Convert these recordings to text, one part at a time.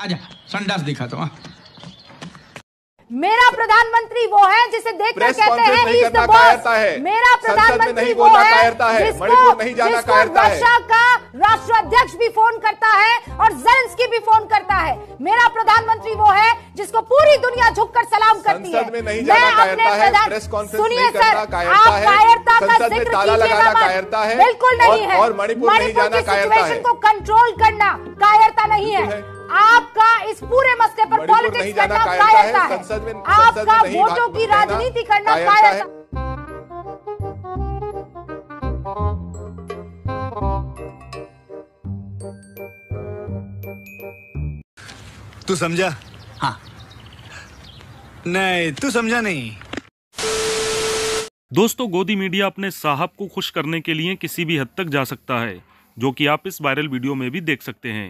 आजा संडास दिखाता तो, हूँ मेरा प्रधानमंत्री वो है जिसे देखकर कहते हैं ही इज द बॉस मेरा प्रधानमंत्री वो है जिसको नहीं जाना जिसको रशिया का राष्ट्र अध्यक्ष भी फोन करता है और की भी फोन करता है मेरा प्रधानमंत्री वो है जिसको पूरी दुनिया झुककर सलाम करती है मैं अपने सुनिए सर आप कायरता का जिक्र कीजिएगा बिल्कुल नहीं है मणिपुर की सिचुएशन को कंट्रोल करना कायर कायरता नहीं तो है आपका इस पूरे मसले पर पॉलिटिक्स करना कायरता है आपका वोटों की राजनीति करना कायरता है तू समझा हाँ नहीं तू समझा नहीं दोस्तों गोदी मीडिया अपने साहब को खुश करने के लिए किसी भी हद तक जा सकता है जो कि आप इस वायरल वीडियो में भी देख सकते हैं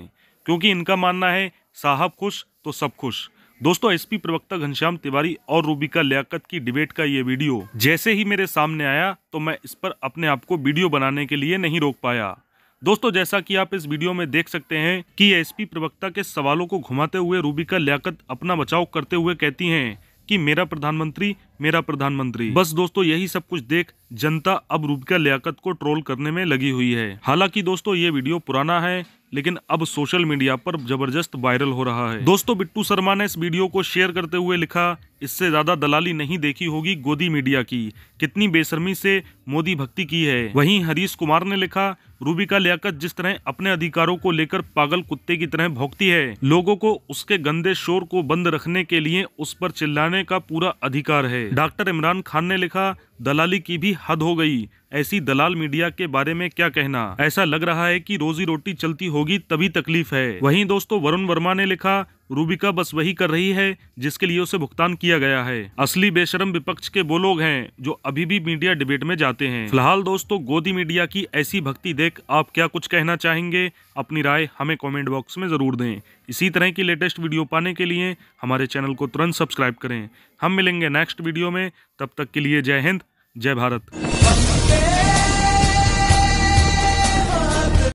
क्योंकि इनका मानना है साहब खुश तो सब खुश दोस्तों एसपी प्रवक्ता घनश्याम तिवारी और रूबिका लियाकत की डिबेट का ये वीडियो जैसे ही मेरे सामने आया तो मैं इस पर अपने आप को वीडियो बनाने के लिए नहीं रोक पाया दोस्तों जैसा कि आप इस वीडियो में देख सकते हैं कि एसपी प्रवक्ता के सवालों को घुमाते हुए रूबिका लियाकत अपना बचाव करते हुए कहती है कि मेरा प्रधानमंत्री मेरा प्रधानमंत्री बस दोस्तों यही सब कुछ देख जनता अब रूबिका लियाकत को ट्रोल करने में लगी हुई है हालांकि दोस्तों ये वीडियो पुराना है लेकिन अब सोशल मीडिया पर जबरदस्त वायरल हो रहा है दोस्तों बिट्टू शर्मा ने इस वीडियो को शेयर करते हुए लिखा इससे ज्यादा दलाली नहीं देखी होगी गोदी मीडिया की कितनी बेशर्मी से मोदी भक्ति की है वहीं हरीश कुमार ने लिखा रूबिका लियाकत जिस तरह अपने अधिकारों को लेकर पागल कुत्ते की तरह भोंकती है लोगों को उसके गंदे शोर को बंद रखने के लिए उस पर चिल्लाने का पूरा अधिकार है डॉक्टर इमरान खान ने लिखा दलाली की भी हद हो गई ऐसी दलाल मीडिया के बारे में क्या कहना ऐसा लग रहा है कि रोजी रोटी चलती होगी तभी तकलीफ है वहीं दोस्तों वरुण वर्मा ने लिखा रूबिका बस वही कर रही है जिसके लिए उसे भुगतान किया गया है असली बेशरम विपक्ष के वो लोग हैं जो अभी भी मीडिया डिबेट में जाते हैं फिलहाल दोस्तों गोदी मीडिया की ऐसी भक्ति देख आप क्या कुछ कहना चाहेंगे अपनी राय हमें कॉमेंट बॉक्स में जरूर दें इसी तरह की लेटेस्ट वीडियो पाने के लिए हमारे चैनल को तुरंत सब्सक्राइब करें हम मिलेंगे नेक्स्ट वीडियो में तब तक के लिए जय हिंद जय भारत